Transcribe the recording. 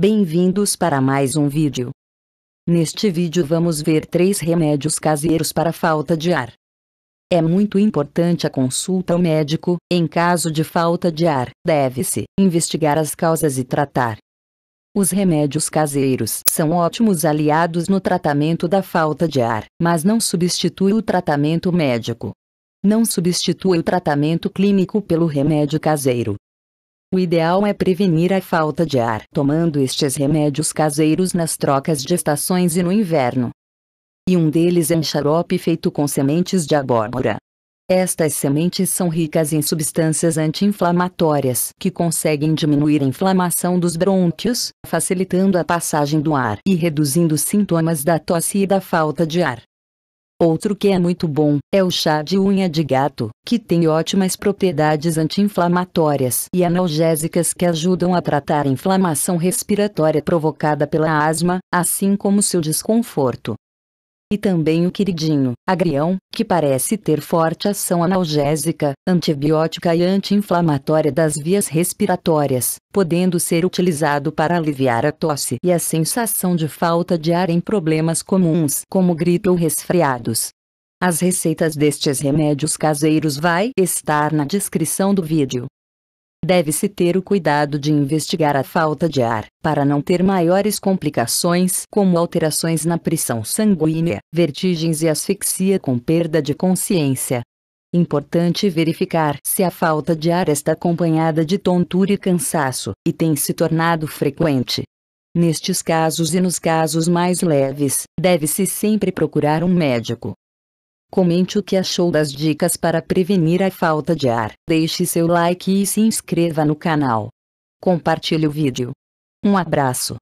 Bem-vindos para mais um vídeo. Neste vídeo vamos ver três remédios caseiros para falta de ar. É muito importante a consulta ao médico, em caso de falta de ar, deve-se investigar as causas e tratar. Os remédios caseiros são ótimos aliados no tratamento da falta de ar, mas não substitui o tratamento médico. Não substitui o tratamento clínico pelo remédio caseiro, o ideal é prevenir a falta de ar tomando estes remédios caseiros nas trocas de estações e no inverno. E um deles é um xarope feito com sementes de abóbora. Estas sementes são ricas em substâncias anti-inflamatórias que conseguem diminuir a inflamação dos brônquios, facilitando a passagem do ar e reduzindo os sintomas da tosse e da falta de ar. Outro que é muito bom é o chá de unha de gato, que tem ótimas propriedades anti-inflamatórias e analgésicas que ajudam a tratar a inflamação respiratória provocada pela asma, assim como seu desconforto e também o queridinho, agrião, que parece ter forte ação analgésica, antibiótica e anti-inflamatória das vias respiratórias, podendo ser utilizado para aliviar a tosse e a sensação de falta de ar em problemas comuns como gripe ou resfriados. As receitas destes remédios caseiros vai estar na descrição do vídeo. Deve-se ter o cuidado de investigar a falta de ar, para não ter maiores complicações como alterações na pressão sanguínea, vertigens e asfixia com perda de consciência. Importante verificar se a falta de ar está acompanhada de tontura e cansaço, e tem se tornado frequente. Nestes casos e nos casos mais leves, deve-se sempre procurar um médico, Comente o que achou das dicas para prevenir a falta de ar. Deixe seu like e se inscreva no canal. Compartilhe o vídeo. Um abraço.